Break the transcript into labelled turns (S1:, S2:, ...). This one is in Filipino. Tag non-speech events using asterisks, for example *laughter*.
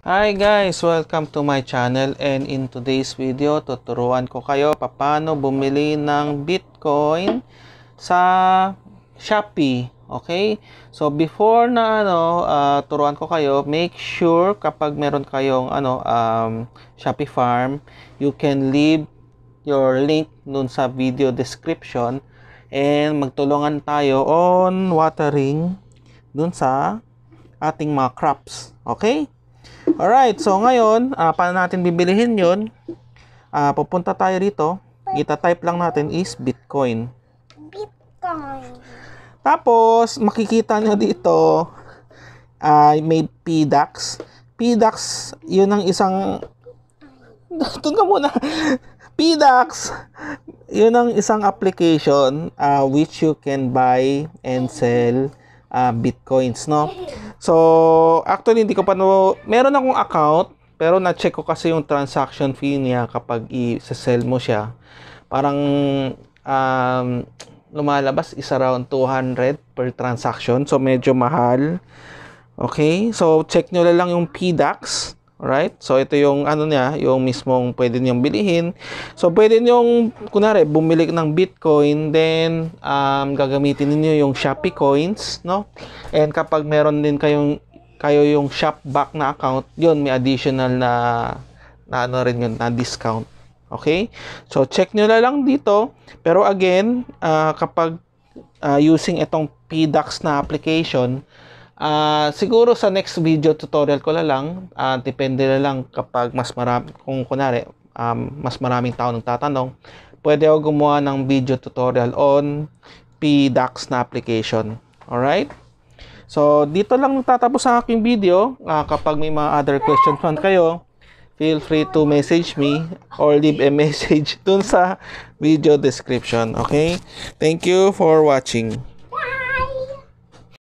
S1: Hi guys! Welcome to my channel and in today's video, tuturuan ko kayo paano bumili ng Bitcoin sa Shopee. Okay? So before na ano, uh, turuan ko kayo, make sure kapag meron kayong ano, um, Shopee farm, you can leave your link nun sa video description and magtulungan tayo on watering dun sa ating mga crops. Okay? Alright, so ngayon, uh, paano natin bibilihin yon? Uh, ah, pupunta tayo rito. Ita-type lang natin is Bitcoin. Bitcoin. Tapos, makikita nyo dito, uh, ah, made PDAX. PDAX, yun ang isang... Doon ka muna. PDAX, yun ang isang application uh, which you can buy and sell uh, bitcoins, no? So, actually, hindi ko pa no... Meron akong account, pero na-check ko kasi yung transaction fee niya kapag i-sell mo siya. Parang um, lumalabas is around 200 per transaction. So, medyo mahal. Okay? So, check nyo lang yung PDAX. Right? So, ito yung ano niya, yung mismong pwede niyong bilihin. So, pwede niyong, kunwari, bumili ng Bitcoin, then um, gagamitin niyo yung Shopee coins, no? And kapag meron din kayong kayo yung Shopback na account, yun, may additional na, na ano rin yun, na discount. Okay? So, check nyo na lang dito. Pero again, uh, kapag uh, using itong PDAX na application, Uh, siguro sa next video tutorial ko na lang, uh, depende na lang kapag mas marami, kung kunwari, um, mas maraming tao nang tatanong, pwede ako gumawa ng video tutorial on PDAX na application. Alright? So, dito lang tatapos ang aking video. Uh, kapag may mga other questions man kayo, feel free to message me or leave a *laughs* message dun sa video description. Okay? Thank you for watching.